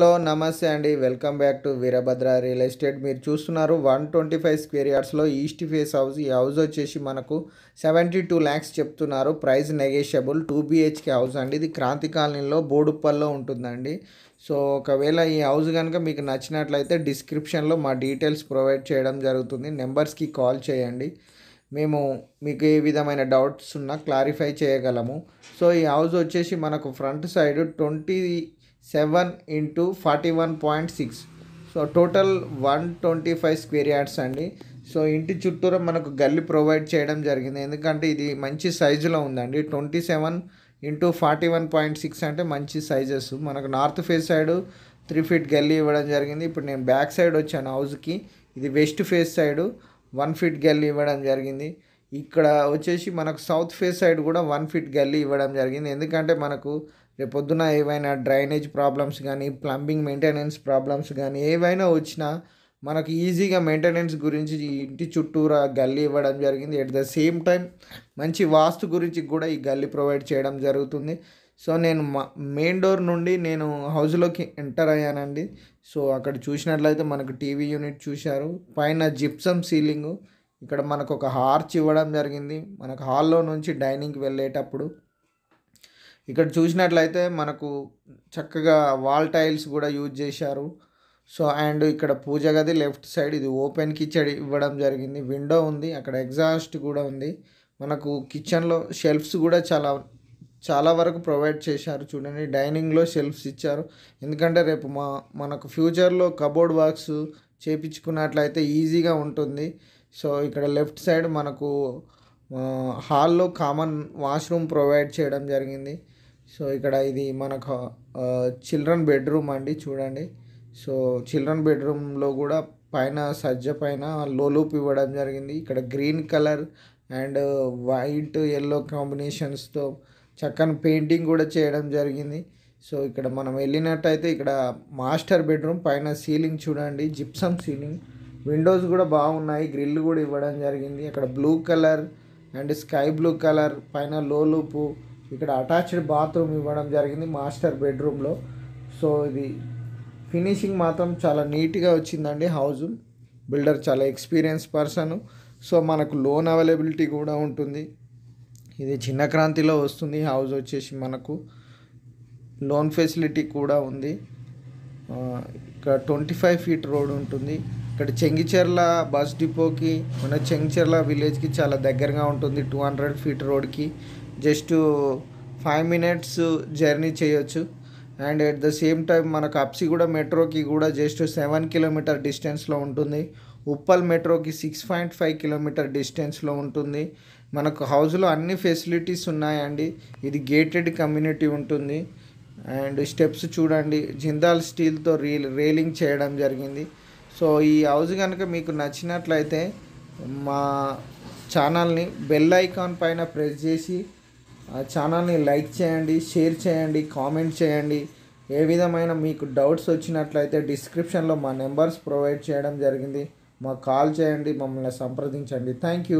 hello నమస్తే అండి welcome back to Veerabhadra real estate మీరు చూస్తున్నారు వన్ ట్వంటీ ఫైవ్ స్క్వేర్ యార్డ్స్లో ఈస్ట్ ఫేస్ హౌస్ ఈ హౌస్ వచ్చేసి మనకు సెవెంటీ టూ ల్యాక్స్ చెప్తున్నారు price negotiable two BHK house అండి ఇది క్రాంతి కాలనీలో బోడుప్పల్లో ఉంటుందండి సో ఒకవేళ ఈ హౌస్ కనుక మీకు నచ్చినట్లయితే డిస్క్రిప్షన్లో మా డీటెయిల్స్ ప్రొవైడ్ చేయడం జరుగుతుంది నెంబర్స్కి కాల్ చేయండి మేము మీకు ఏ విధమైన డౌట్స్ ఉన్నా క్లారిఫై చేయగలము సో ఈ హౌస్ వచ్చేసి మనకు front side twenty seven into forty one point six so total one twenty five square yards అండి సో ఇంటి చుట్టూరా మనకు గల్లి ప్రొవైడ్ చేయడం జరిగింది ఎందుకంటే ఇది మంచి సైజులో ఉందండి twenty seven into forty one point six అంటే మంచి సైజెస్ మనకు north face side three feet గల్లీ ఇవ్వడం జరిగింది ఇప్పుడు నేను బ్యాక్ సైడ్ వచ్చాను హౌస్కి ఇది west face side one feet గల్లీ ఇవ్వడం జరిగింది ఇక్కడ వచ్చేసి మనకు సౌత్ ఫేస్ సైడ్ కూడా వన్ ఫీట్ గల్లీ ఇవ్వడం జరిగింది ఎందుకంటే మనకు రేపొద్దున ఏవైనా డ్రైనేజ్ ప్రాబ్లమ్స్ కానీ ప్లంబింగ్ మెయింటెనెన్స్ ప్రాబ్లమ్స్ కానీ ఏవైనా వచ్చినా మనకు ఈజీగా మెయింటెనెన్స్ గురించి ఇంటి చుట్టూరా గల్లీ ఇవ్వడం జరిగింది ఎట్ ద సేమ్ టైం మంచి వాస్తు గురించి కూడా ఈ గల్లీ ప్రొవైడ్ చేయడం జరుగుతుంది సో నేను మెయిన్ డోర్ నుండి నేను హౌస్లోకి ఎంటర్ అయ్యానండి సో అక్కడ చూసినట్లయితే మనకు టీవీ యూనిట్ చూశారు పైన జిప్సమ్ సీలింగు ఇక్కడ మనకు ఒక హార్చ్ ఇవ్వడం జరిగింది మనకు హాల్లో నుంచి డైనింగ్కి వెళ్ళేటప్పుడు ఇక్కడ చూసినట్లయితే మనకు చక్కగా వాల్ టైల్స్ కూడా యూజ్ చేశారు సో అండ్ ఇక్కడ పూజ గది లెఫ్ట్ సైడ్ ఇది ఓపెన్ కిచెన్ ఇవ్వడం జరిగింది విండో ఉంది అక్కడ ఎగ్జాస్ట్ కూడా ఉంది మనకు కిచెన్లో షెల్ఫ్స్ కూడా చాలా చాలా వరకు ప్రొవైడ్ చేశారు చూడండి డైనింగ్లో షెల్ఫ్స్ ఇచ్చారు ఎందుకంటే రేపు మా మనకు ఫ్యూచర్లో కబోర్డ్ వర్క్స్ చేపించుకున్నట్లయితే ఈజీగా ఉంటుంది సో ఇక్కడ లెఫ్ట్ సైడ్ మనకు హాల్లో కామన్ వాష్రూమ్ ప్రొవైడ్ చేయడం జరిగింది సో ఇక్కడ ఇది మనకు చిల్డ్రన్ బెడ్రూమ్ అండి చూడండి సో చిల్డ్రన్ బెడ్రూమ్లో కూడా పైన సజ్జ పైన లోలూప్ ఇవ్వడం జరిగింది ఇక్కడ green colour and white yellow కాంబినేషన్స్తో చక్కని పెయింటింగ్ కూడా చేయడం జరిగింది సో ఇక్కడ మనం వెళ్ళినట్టయితే ఇక్కడ మాస్టర్ బెడ్రూమ్ పైన సీలింగ్ చూడండి జిప్సమ్ సీలింగ్ విండోస్ కూడా బాగున్నాయి గ్రిల్ కూడా ఇవ్వడం జరిగింది అక్కడ blue colour and sky blue colour పైన లోలూపు ఇక్కడ అటాచ్డ్ బాత్రూమ్ ఇవ్వడం జరిగింది మాస్టర్ బెడ్రూమ్లో సో ఇది ఫినిషింగ్ మాత్రం చాలా నీట్గా వచ్చిందండి హౌస్ బిల్డర్ చాలా ఎక్స్పీరియన్స్ పర్సన్ సో మనకు లోన్ అవైలబిలిటీ కూడా ఉంటుంది ఇది చిన్న క్రాంతిలో వస్తుంది హౌస్ వచ్చేసి మనకు లోన్ ఫెసిలిటీ కూడా ఉంది ఇక్కడ ట్వంటీ ఫైవ్ ఫీట్ రోడ్ ఉంటుంది ఇక్కడ చెంగిచెర్ల బస్ డిపోకి మన చెంగిచెర్ల విలేజ్కి చాలా దగ్గరగా ఉంటుంది టూ హండ్రెడ్ ఫీట్ రోడ్కి జస్ట్ ఫైవ్ మినిట్స్ జర్నీ చేయొచ్చు and at the same time మనకు అప్సిగూడ మెట్రోకి కూడా జస్ట్ సెవెన్ కిలోమీటర్ డిస్టెన్స్లో ఉంటుంది ఉప్పల్ మెట్రోకి సిక్స్ పాయింట్ ఫైవ్ కిలోమీటర్ డిస్టెన్స్లో ఉంటుంది మనకు హౌస్లో అన్ని ఫెసిలిటీస్ ఉన్నాయండి ఇది గేటెడ్ కమ్యూనిటీ ఉంటుంది అండ్ స్టెప్స్ చూడండి జిందాల్ స్టీల్తో రీ రేలింగ్ చేయడం జరిగింది సో ఈ హౌస్ కనుక మీకు నచ్చినట్లయితే మా ఛానల్ని బెల్ ఐకాన్ పైన ప్రెస్ చేసి ఛానల్ని లైక్ చేయండి షేర్ చేయండి కామెంట్ చేయండి ఏ విధమైన మీకు డౌట్స్ వచ్చినట్లయితే డిస్క్రిప్షన్లో మా నెంబర్స్ ప్రొవైడ్ చేయడం జరిగింది మాకు కాల్ చేయండి మమ్మల్ని సంప్రదించండి థ్యాంక్ యూ